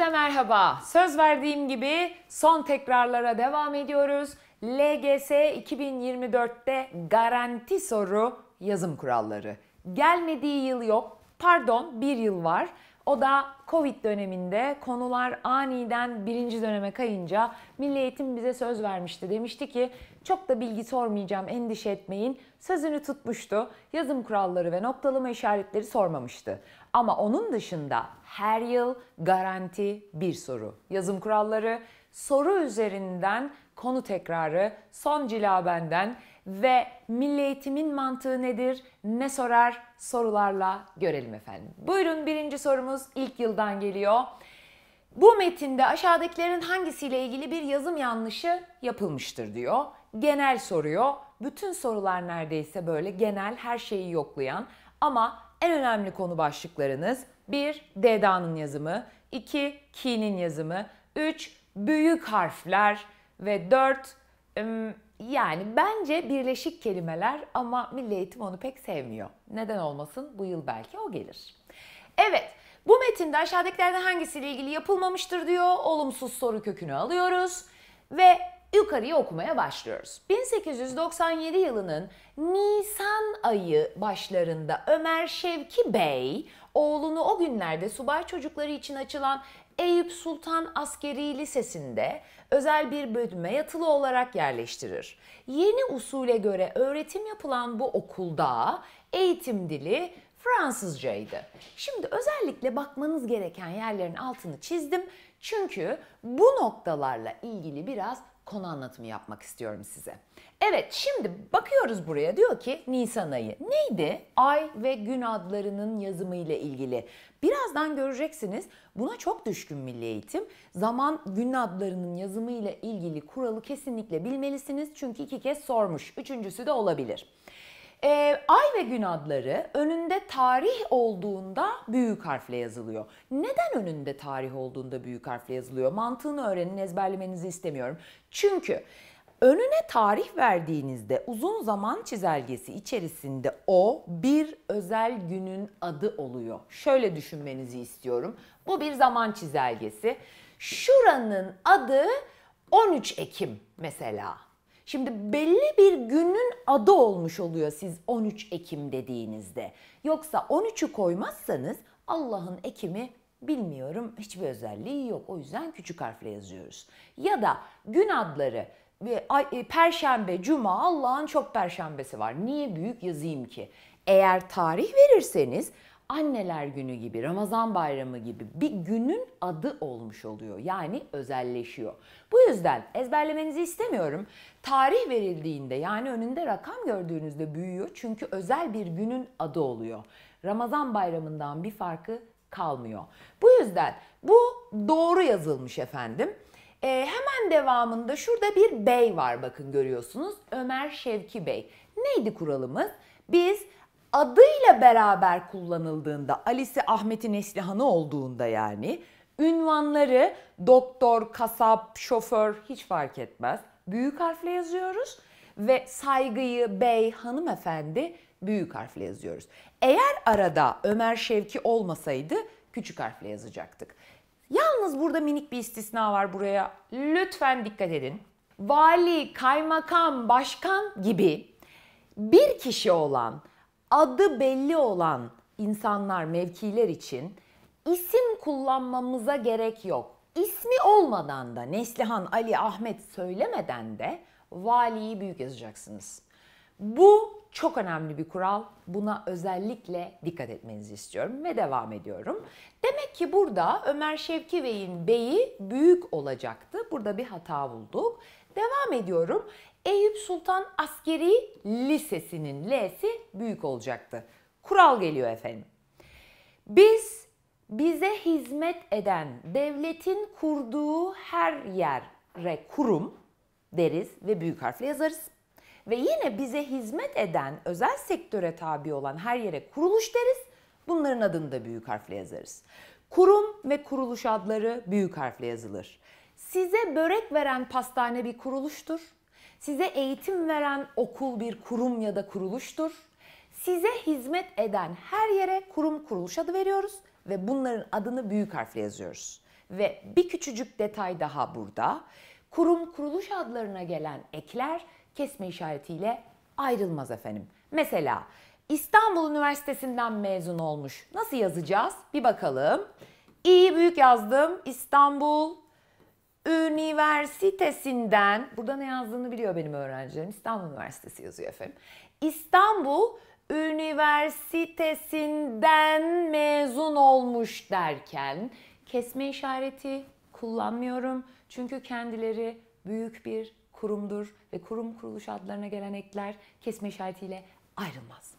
Hepinize merhaba. Söz verdiğim gibi son tekrarlara devam ediyoruz. LGS 2024'te garanti soru yazım kuralları. Gelmediği yıl yok. Pardon bir yıl var. O da Covid döneminde konular aniden birinci döneme kayınca Milli Eğitim bize söz vermişti. Demişti ki çok da bilgi sormayacağım endişe etmeyin. Sözünü tutmuştu. Yazım kuralları ve noktalama işaretleri sormamıştı. Ama onun dışında her yıl garanti bir soru. Yazım kuralları, soru üzerinden konu tekrarı, son cila benden ve milli eğitimin mantığı nedir, ne sorar sorularla görelim efendim. Buyurun birinci sorumuz ilk yıldan geliyor. Bu metinde aşağıdakilerin hangisiyle ilgili bir yazım yanlışı yapılmıştır diyor. Genel soruyor. Bütün sorular neredeyse böyle genel her şeyi yoklayan ama en önemli konu başlıklarınız 1. Deda'nın yazımı, 2. Ki'nin yazımı, 3. Büyük harfler ve 4. Yani bence birleşik kelimeler ama Milli Eğitim onu pek sevmiyor. Neden olmasın? Bu yıl belki o gelir. Evet, bu metinde aşağıdakilerden hangisiyle ilgili yapılmamıştır diyor. Olumsuz soru kökünü alıyoruz ve yukarıya okumaya başlıyoruz. 1897 yılının Nisan ayı başlarında Ömer Şevki Bey oğlunu o günlerde subay çocukları için açılan Eyüp Sultan Askeri Lisesi'nde özel bir bölüme yatılı olarak yerleştirir. Yeni usule göre öğretim yapılan bu okulda eğitim dili Fransızcaydı. Şimdi özellikle bakmanız gereken yerlerin altını çizdim. Çünkü bu noktalarla ilgili biraz konu anlatımı yapmak istiyorum size. Evet şimdi bakıyoruz buraya diyor ki Nisan ayı. Neydi? Ay ve gün adlarının yazımı ile ilgili. Birazdan göreceksiniz buna çok düşkün milli eğitim. Zaman gün adlarının yazımı ile ilgili kuralı kesinlikle bilmelisiniz. Çünkü iki kez sormuş. Üçüncüsü de olabilir. E, ay ve gün adları önünde tarih olduğunda büyük harfle yazılıyor. Neden önünde tarih olduğunda büyük harfle yazılıyor? Mantığını öğrenin, ezberlemenizi istemiyorum. Çünkü önüne tarih verdiğinizde uzun zaman çizelgesi içerisinde o bir özel günün adı oluyor. Şöyle düşünmenizi istiyorum. Bu bir zaman çizelgesi. Şuranın adı 13 Ekim mesela Şimdi belli bir günün adı olmuş oluyor siz 13 Ekim dediğinizde. Yoksa 13'ü koymazsanız Allah'ın Ekim'i bilmiyorum hiçbir özelliği yok. O yüzden küçük harfle yazıyoruz. Ya da gün adları e, e, Perşembe, Cuma Allah'ın çok perşembesi var. Niye büyük yazayım ki? Eğer tarih verirseniz anneler günü gibi, Ramazan bayramı gibi bir günün adı olmuş oluyor. Yani özelleşiyor. Bu yüzden ezberlemenizi istemiyorum. Tarih verildiğinde yani önünde rakam gördüğünüzde büyüyor. Çünkü özel bir günün adı oluyor. Ramazan bayramından bir farkı kalmıyor. Bu yüzden bu doğru yazılmış efendim. E, hemen devamında şurada bir bey var bakın görüyorsunuz. Ömer Şevki Bey. Neydi kuralımız? Biz adıyla beraber kullanıldığında, Ali'si Ahmet'in Neslihan'ı olduğunda yani ünvanları doktor, kasap, şoför hiç fark etmez. Büyük harfle yazıyoruz ve saygıyı bey, hanımefendi büyük harfle yazıyoruz. Eğer arada Ömer Şevki olmasaydı küçük harfle yazacaktık. Yalnız burada minik bir istisna var buraya. Lütfen dikkat edin. Vali, kaymakam, başkan gibi bir kişi olan adı belli olan insanlar, mevkiler için isim kullanmamıza gerek yok. İsmi olmadan da Neslihan, Ali, Ahmet söylemeden de valiyi büyük yazacaksınız. Bu çok önemli bir kural. Buna özellikle dikkat etmenizi istiyorum ve devam ediyorum. Demek ki burada Ömer Şevki Bey'in beyi büyük olacaktı. Burada bir hata bulduk. Devam ediyorum. Eyüp Sultan Askeri Lisesi'nin L'si büyük olacaktı. Kural geliyor efendim. Biz bize hizmet eden devletin kurduğu her yere kurum deriz ve büyük harfle yazarız. Ve yine bize hizmet eden özel sektöre tabi olan her yere kuruluş deriz. Bunların adını da büyük harfle yazarız. Kurum ve kuruluş adları büyük harfle yazılır. Size börek veren pastane bir kuruluştur Size eğitim veren okul bir kurum ya da kuruluştur. Size hizmet eden her yere kurum kuruluş adı veriyoruz ve bunların adını büyük harfle yazıyoruz. Ve bir küçücük detay daha burada. Kurum kuruluş adlarına gelen ekler kesme işaretiyle ayrılmaz efendim. Mesela İstanbul Üniversitesi'nden mezun olmuş. Nasıl yazacağız? Bir bakalım. İyi büyük yazdım. İstanbul Üniversitesinden, burada ne yazdığını biliyor benim öğrencilerim. İstanbul Üniversitesi yazıyor efendim. İstanbul Üniversitesinden mezun olmuş derken kesme işareti kullanmıyorum. Çünkü kendileri büyük bir kurumdur ve kurum kuruluş adlarına gelen ekler kesme işaretiyle ayrılmaz.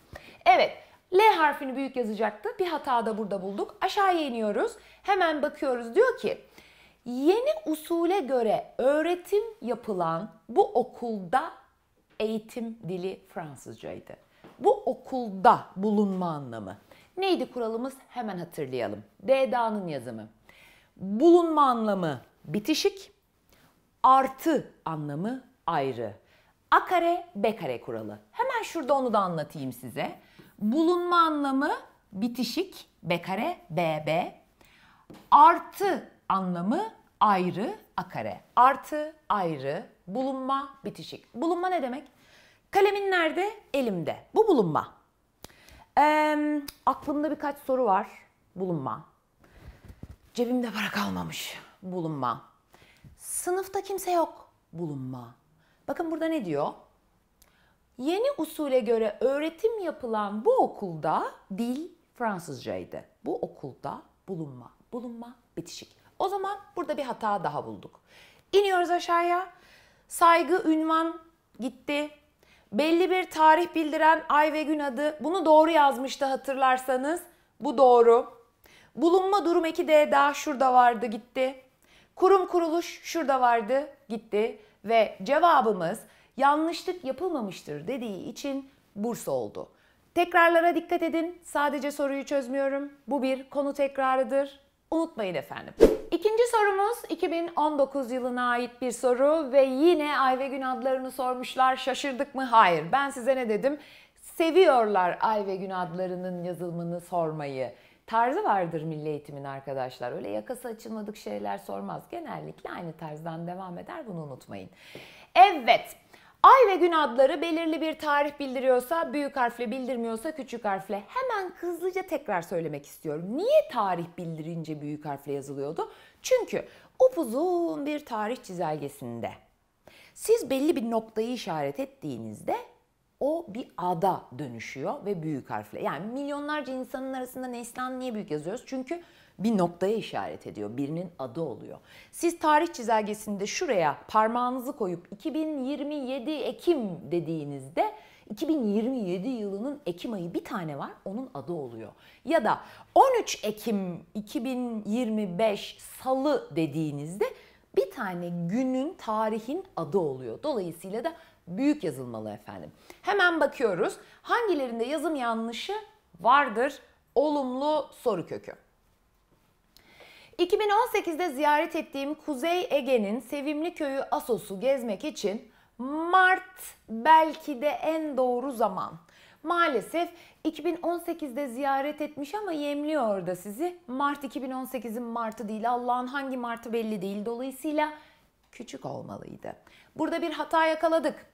Evet, L harfini büyük yazacaktı. Bir hata da burada bulduk. Aşağıya iniyoruz. Hemen bakıyoruz. Diyor ki Yeni usule göre öğretim yapılan bu okulda eğitim dili Fransızcaydı. Bu okulda bulunma anlamı. Neydi kuralımız? Hemen hatırlayalım. DDA'nın yazımı. Bulunma anlamı bitişik, artı anlamı ayrı. A kare, B kare kuralı. Hemen şurada onu da anlatayım size. Bulunma anlamı bitişik, B kare, BB. Artı anlamı ayrı akare Artı ayrı bulunma bitişik. Bulunma ne demek? Kalemin nerede? Elimde. Bu bulunma. Ee, aklımda birkaç soru var. Bulunma. Cebimde para kalmamış. Bulunma. Sınıfta kimse yok. Bulunma. Bakın burada ne diyor? Yeni usule göre öğretim yapılan bu okulda dil Fransızcaydı. Bu okulda bulunma, bulunma, bitişik. O zaman burada bir hata daha bulduk. İniyoruz aşağıya. Saygı, ünvan gitti. Belli bir tarih bildiren ay ve gün adı. Bunu doğru yazmıştı hatırlarsanız. Bu doğru. Bulunma durum 2D daha şurada vardı gitti. Kurum kuruluş şurada vardı gitti. Ve cevabımız yanlışlık yapılmamıştır dediği için Bursa oldu. Tekrarlara dikkat edin. Sadece soruyu çözmüyorum. Bu bir konu tekrarıdır unutmayın efendim. İkinci sorumuz 2019 yılına ait bir soru ve yine ay ve gün adlarını sormuşlar. Şaşırdık mı? Hayır. Ben size ne dedim? Seviyorlar ay ve gün adlarının yazılımını sormayı. Tarzı vardır milli eğitimin arkadaşlar. Öyle yakası açılmadık şeyler sormaz. Genellikle aynı tarzdan devam eder. Bunu unutmayın. Evet, Ay ve gün adları belirli bir tarih bildiriyorsa büyük harfle bildirmiyorsa küçük harfle. Hemen hızlıca tekrar söylemek istiyorum. Niye tarih bildirince büyük harfle yazılıyordu? Çünkü upuzun bir tarih çizelgesinde siz belli bir noktayı işaret ettiğinizde o bir ada dönüşüyor ve büyük harfle. Yani milyonlarca insanın arasında Neslihan niye büyük yazıyoruz? Çünkü bir noktaya işaret ediyor. Birinin adı oluyor. Siz tarih çizelgesinde şuraya parmağınızı koyup 2027 Ekim dediğinizde 2027 yılının Ekim ayı bir tane var onun adı oluyor. Ya da 13 Ekim 2025 Salı dediğinizde bir tane günün, tarihin adı oluyor. Dolayısıyla da büyük yazılmalı efendim. Hemen bakıyoruz. Hangilerinde yazım yanlışı vardır? Olumlu soru kökü. 2018'de ziyaret ettiğim Kuzey Ege'nin sevimli köyü Asos'u gezmek için Mart belki de en doğru zaman. Maalesef 2018'de ziyaret etmiş ama yemliyor orada sizi. Mart 2018'in Mart'ı değil Allah'ın hangi Mart'ı belli değil. Dolayısıyla küçük olmalıydı. Burada bir hata yakaladık.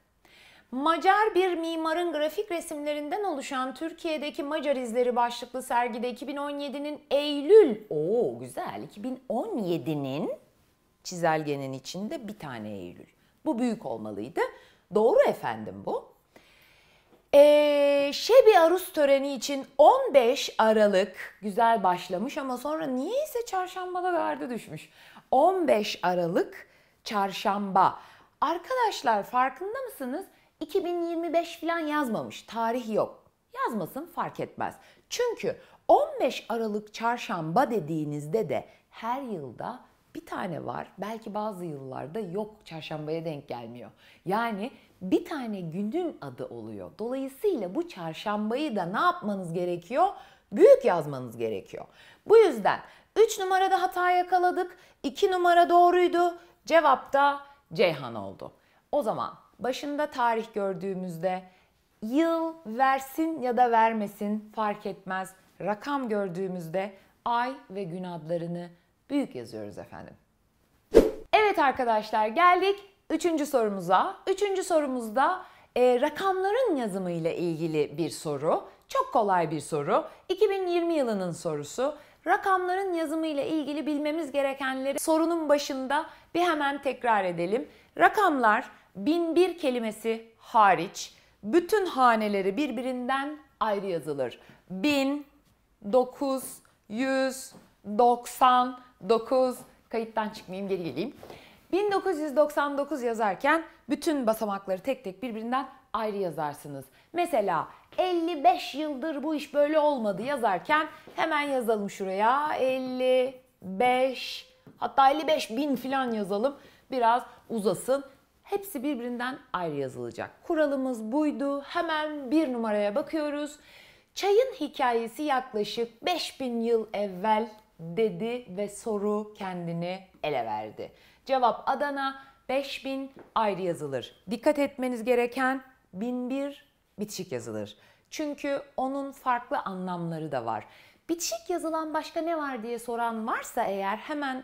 Macar bir mimarın grafik resimlerinden oluşan Türkiye'deki Macar izleri başlıklı sergide 2017'nin Eylül, o güzel 2017'nin çizelgenin içinde bir tane Eylül. Bu büyük olmalıydı. Doğru efendim bu. Ee, Şebi Arus töreni için 15 Aralık güzel başlamış ama sonra niyeyse çarşambada gardı düşmüş. 15 Aralık çarşamba. Arkadaşlar farkında mısınız? 2025 falan yazmamış. Tarih yok. Yazmasın fark etmez. Çünkü 15 Aralık çarşamba dediğinizde de her yılda bir tane var. Belki bazı yıllarda yok çarşambaya denk gelmiyor. Yani bir tane günün adı oluyor. Dolayısıyla bu çarşambayı da ne yapmanız gerekiyor? Büyük yazmanız gerekiyor. Bu yüzden 3 numarada hata yakaladık. 2 numara doğruydu. Cevap da Ceyhan oldu. O zaman başında tarih gördüğümüzde yıl versin ya da vermesin fark etmez. Rakam gördüğümüzde ay ve gün adlarını büyük yazıyoruz efendim. Evet arkadaşlar geldik üçüncü sorumuza. Üçüncü sorumuzda e, rakamların yazımı ile ilgili bir soru. Çok kolay bir soru. 2020 yılının sorusu. Rakamların yazımı ile ilgili bilmemiz gerekenleri sorunun başında bir hemen tekrar edelim. Rakamlar bin bir kelimesi hariç bütün haneleri birbirinden ayrı yazılır. Bin, dokuz, yüz, doksan, dokuz, kayıttan çıkmayayım geri geleyim. 1999 yazarken bütün basamakları tek tek birbirinden ayrı yazarsınız. Mesela 55 yıldır bu iş böyle olmadı yazarken hemen yazalım şuraya 55 hatta 55 bin filan yazalım biraz uzasın. Hepsi birbirinden ayrı yazılacak. Kuralımız buydu. Hemen bir numaraya bakıyoruz. Çayın hikayesi yaklaşık 5000 yıl evvel dedi ve soru kendini ele verdi. Cevap Adana 5000 ayrı yazılır. Dikkat etmeniz gereken 1001 bitişik yazılır. Çünkü onun farklı anlamları da var. Bitişik yazılan başka ne var diye soran varsa eğer hemen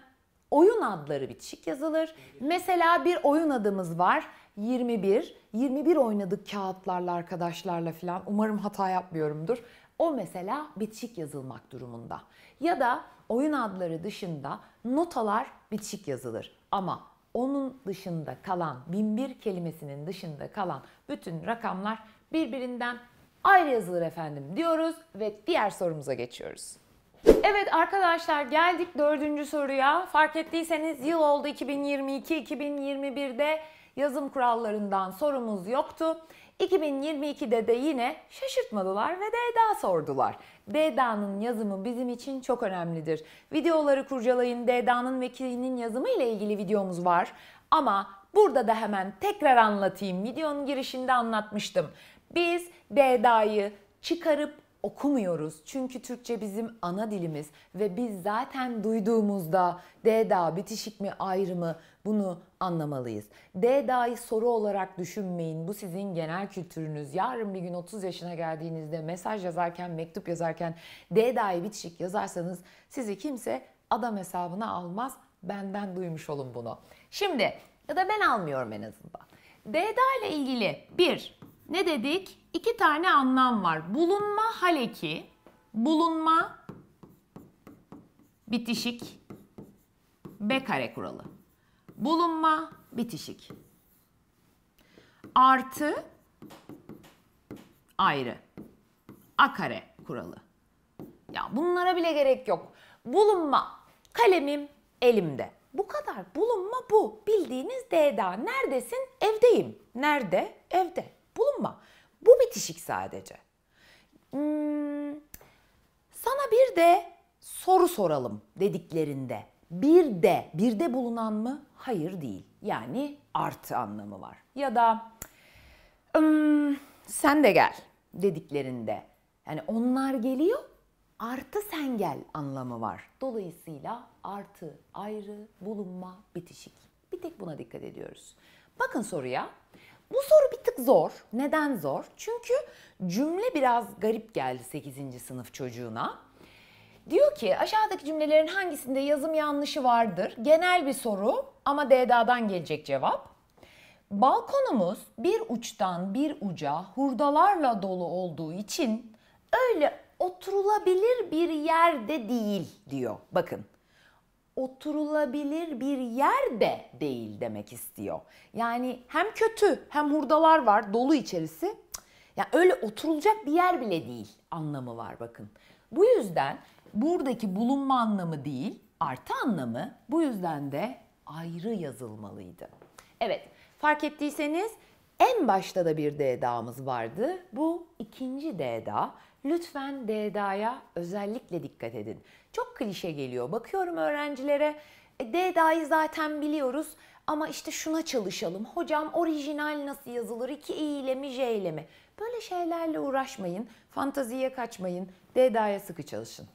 oyun adları bitişik yazılır. Mesela bir oyun adımız var. 21. 21 oynadık kağıtlarla arkadaşlarla filan. Umarım hata yapmıyorumdur. O mesela bitişik yazılmak durumunda. Ya da oyun adları dışında notalar bitişik yazılır. Ama onun dışında kalan, binbir kelimesinin dışında kalan bütün rakamlar birbirinden ayrı yazılır efendim diyoruz ve diğer sorumuza geçiyoruz. Evet arkadaşlar geldik dördüncü soruya. Fark ettiyseniz yıl oldu 2022-2021'de yazım kurallarından sorumuz yoktu. 2022'de de yine şaşırtmadılar ve DDA sordular. DDA'nın yazımı bizim için çok önemlidir. Videoları kurcalayın. DDA'nın ve Ki'nin yazımı ile ilgili videomuz var. Ama burada da hemen tekrar anlatayım. Videonun girişinde anlatmıştım. Biz DDA'yı çıkarıp okumuyoruz. Çünkü Türkçe bizim ana dilimiz ve biz zaten duyduğumuzda DDA bitişik mi ayrımı bunu anlamalıyız. DDA'yı soru olarak düşünmeyin. Bu sizin genel kültürünüz. Yarın bir gün 30 yaşına geldiğinizde mesaj yazarken, mektup yazarken DDA'yı bitişik yazarsanız sizi kimse adam hesabına almaz. Benden duymuş olun bunu. Şimdi ya da ben almıyorum en azından. DDA ile ilgili bir ne dedik? İki tane anlam var. Bulunma haleki, bulunma bitişik B kare kuralı. Bulunma bitişik. Artı ayrı. A kare kuralı. Ya bunlara bile gerek yok. Bulunma kalemim elimde. Bu kadar. Bulunma bu. Bildiğiniz D'da. Neredesin? Evdeyim. Nerede? Evde bulunma. Bu bitişik sadece. Hmm, sana bir de soru soralım dediklerinde bir de, bir de bulunan mı? Hayır değil. Yani artı anlamı var. Ya da ım, hmm, sen de gel dediklerinde yani onlar geliyor artı sen gel anlamı var. Dolayısıyla artı ayrı bulunma bitişik. Bir tek buna dikkat ediyoruz. Bakın soruya bu soru bir tık zor. Neden zor? Çünkü cümle biraz garip geldi 8. sınıf çocuğuna. Diyor ki aşağıdaki cümlelerin hangisinde yazım yanlışı vardır? Genel bir soru ama DDA'dan gelecek cevap. Balkonumuz bir uçtan bir uca hurdalarla dolu olduğu için öyle oturulabilir bir yerde değil diyor. Bakın oturulabilir bir yer de değil demek istiyor. Yani hem kötü hem hurdalar var dolu içerisi. Ya yani öyle oturulacak bir yer bile değil anlamı var bakın. Bu yüzden buradaki bulunma anlamı değil artı anlamı bu yüzden de ayrı yazılmalıydı. Evet fark ettiyseniz en başta da bir DDA'mız vardı. Bu ikinci DDA. Lütfen DDA'ya özellikle dikkat edin. Çok klişe geliyor. Bakıyorum öğrencilere D e, dahi zaten biliyoruz ama işte şuna çalışalım. Hocam orijinal nasıl yazılır? İki e ile mi j ile mi? Böyle şeylerle uğraşmayın. Fantaziye kaçmayın. D Deda'ya sıkı çalışın.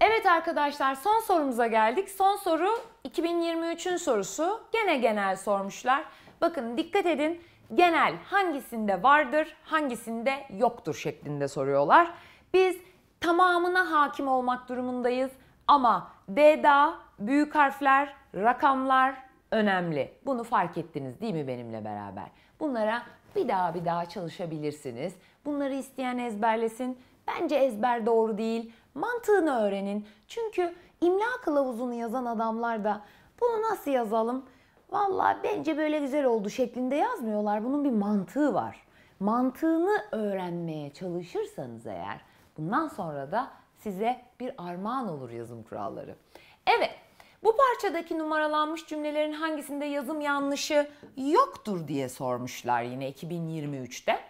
Evet arkadaşlar son sorumuza geldik. Son soru 2023'ün sorusu. Gene genel sormuşlar. Bakın dikkat edin. Genel hangisinde vardır, hangisinde yoktur şeklinde soruyorlar. Biz tamamına hakim olmak durumundayız. Ama D'da büyük harfler, rakamlar önemli. Bunu fark ettiniz değil mi benimle beraber? Bunlara bir daha bir daha çalışabilirsiniz. Bunları isteyen ezberlesin. Bence ezber doğru değil. Mantığını öğrenin. Çünkü imla kılavuzunu yazan adamlar da bunu nasıl yazalım? Valla bence böyle güzel oldu şeklinde yazmıyorlar. Bunun bir mantığı var. Mantığını öğrenmeye çalışırsanız eğer Bundan sonra da size bir armağan olur yazım kuralları. Evet, bu parçadaki numaralanmış cümlelerin hangisinde yazım yanlışı yoktur diye sormuşlar yine 2023'te.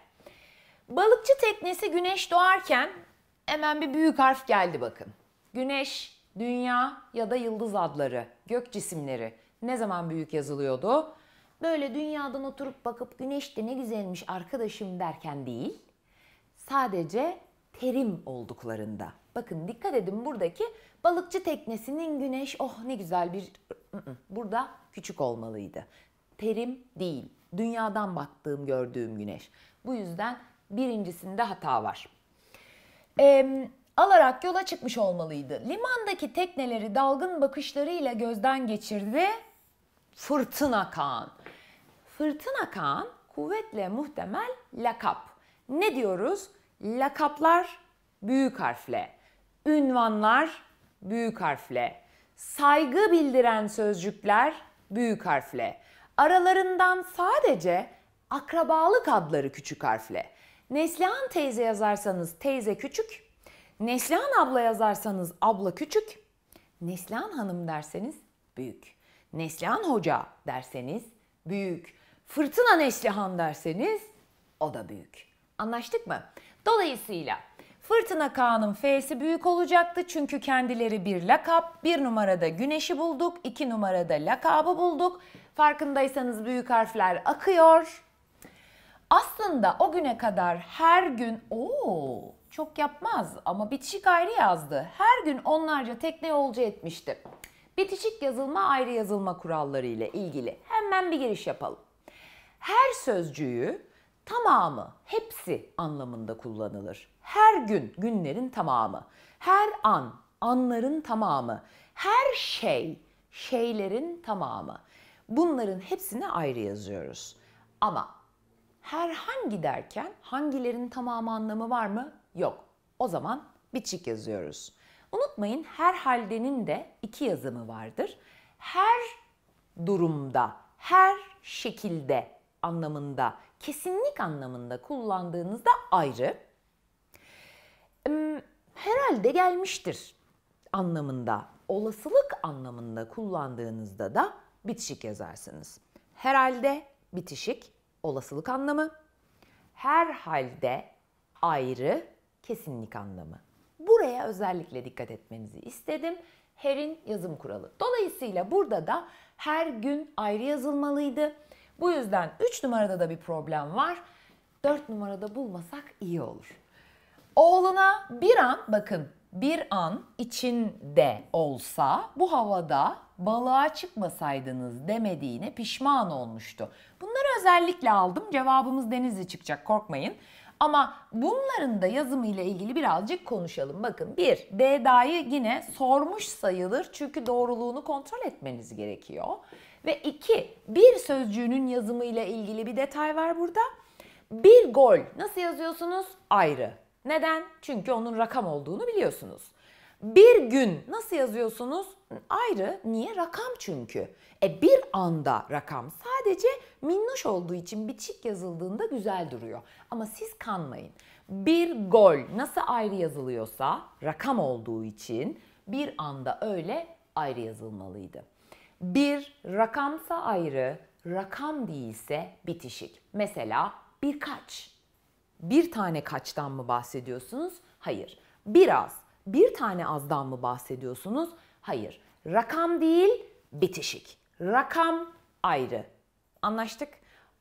Balıkçı teknesi güneş doğarken hemen bir büyük harf geldi bakın. Güneş, dünya ya da yıldız adları, gök cisimleri ne zaman büyük yazılıyordu? Böyle dünyadan oturup bakıp güneş de ne güzelmiş arkadaşım derken değil. Sadece terim olduklarında. Bakın dikkat edin buradaki balıkçı teknesinin güneş oh ne güzel bir burada küçük olmalıydı. Terim değil. Dünyadan baktığım gördüğüm güneş. Bu yüzden birincisinde hata var. Eee alarak yola çıkmış olmalıydı. Limandaki tekneleri dalgın bakışlarıyla gözden geçirdi. Fırtına Kaan. Fırtına Kaan kuvvetle muhtemel lakap. Ne diyoruz? Lakaplar büyük harfle, ünvanlar büyük harfle, saygı bildiren sözcükler büyük harfle. Aralarından sadece akrabalık adları küçük harfle. Neslihan teyze yazarsanız teyze küçük, Neslihan abla yazarsanız abla küçük, Neslihan hanım derseniz büyük. Neslihan hoca derseniz büyük. Fırtına Neslihan derseniz o da büyük. Anlaştık mı? Dolayısıyla Fırtına Kağan'ın F'si büyük olacaktı çünkü kendileri bir lakap. Bir numarada güneşi bulduk, iki numarada lakabı bulduk. Farkındaysanız büyük harfler akıyor. Aslında o güne kadar her gün ooo çok yapmaz ama bitişik ayrı yazdı. Her gün onlarca tekne yolcu etmişti. Bitişik yazılma ayrı yazılma kuralları ile ilgili hemen bir giriş yapalım. Her sözcüğü Tamamı, hepsi anlamında kullanılır. Her gün, günlerin tamamı. Her an, anların tamamı. Her şey, şeylerin tamamı. Bunların hepsini ayrı yazıyoruz. Ama herhangi derken hangilerin tamamı anlamı var mı? Yok. O zaman biçik yazıyoruz. Unutmayın her haldenin de iki yazımı vardır. Her durumda, her şekilde anlamında kesinlik anlamında kullandığınızda ayrı. Herhalde gelmiştir anlamında, olasılık anlamında kullandığınızda da bitişik yazarsınız. Herhalde bitişik olasılık anlamı, herhalde ayrı kesinlik anlamı. Buraya özellikle dikkat etmenizi istedim. Her'in yazım kuralı. Dolayısıyla burada da her gün ayrı yazılmalıydı. Bu yüzden 3 numarada da bir problem var. 4 numarada bulmasak iyi olur. Oğluna bir an bakın bir an içinde olsa bu havada balığa çıkmasaydınız demediğine pişman olmuştu. Bunları özellikle aldım. Cevabımız denizli çıkacak korkmayın. Ama bunların da yazımı ile ilgili birazcık konuşalım. Bakın bir, D'da'yı yine sormuş sayılır çünkü doğruluğunu kontrol etmeniz gerekiyor. Ve iki, bir sözcüğünün yazımıyla ilgili bir detay var burada. Bir gol nasıl yazıyorsunuz? Ayrı. Neden? Çünkü onun rakam olduğunu biliyorsunuz. Bir gün nasıl yazıyorsunuz? Ayrı. Niye? Rakam çünkü. E bir anda rakam sadece minnoş olduğu için bir bitişik yazıldığında güzel duruyor. Ama siz kanmayın. Bir gol nasıl ayrı yazılıyorsa rakam olduğu için bir anda öyle ayrı yazılmalıydı. Bir rakamsa ayrı, rakam değilse bitişik. Mesela birkaç. Bir tane kaçtan mı bahsediyorsunuz? Hayır. Biraz. Bir tane azdan mı bahsediyorsunuz? Hayır. Rakam değil, bitişik. Rakam ayrı. Anlaştık?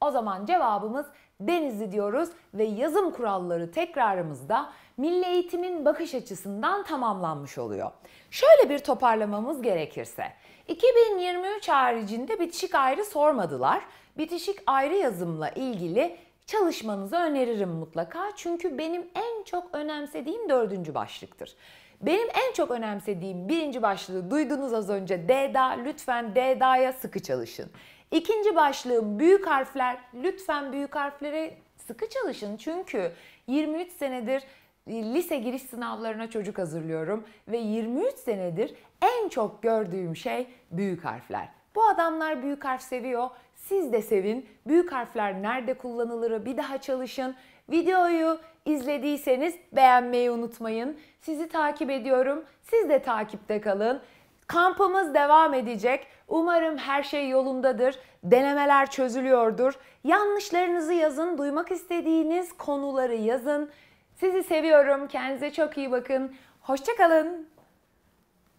O zaman cevabımız Denizli diyoruz ve yazım kuralları tekrarımızda milli eğitimin bakış açısından tamamlanmış oluyor. Şöyle bir toparlamamız gerekirse, 2023 haricinde bitişik ayrı sormadılar. Bitişik ayrı yazımla ilgili çalışmanızı öneririm mutlaka. Çünkü benim en çok önemsediğim dördüncü başlıktır. Benim en çok önemsediğim birinci başlığı duydunuz az önce. DEDA lütfen DEDA'ya sıkı çalışın. İkinci başlığı büyük harfler. Lütfen büyük harflere sıkı çalışın çünkü 23 senedir e, lise giriş sınavlarına çocuk hazırlıyorum ve 23 senedir en çok gördüğüm şey büyük harfler. Bu adamlar büyük harf seviyor. Siz de sevin. Büyük harfler nerede kullanılır bir daha çalışın. Videoyu izlediyseniz beğenmeyi unutmayın. Sizi takip ediyorum. Siz de takipte kalın. Kampımız devam edecek. Umarım her şey yolundadır, denemeler çözülüyordur. Yanlışlarınızı yazın, duymak istediğiniz konuları yazın. Sizi seviyorum, kendinize çok iyi bakın. Hoşçakalın.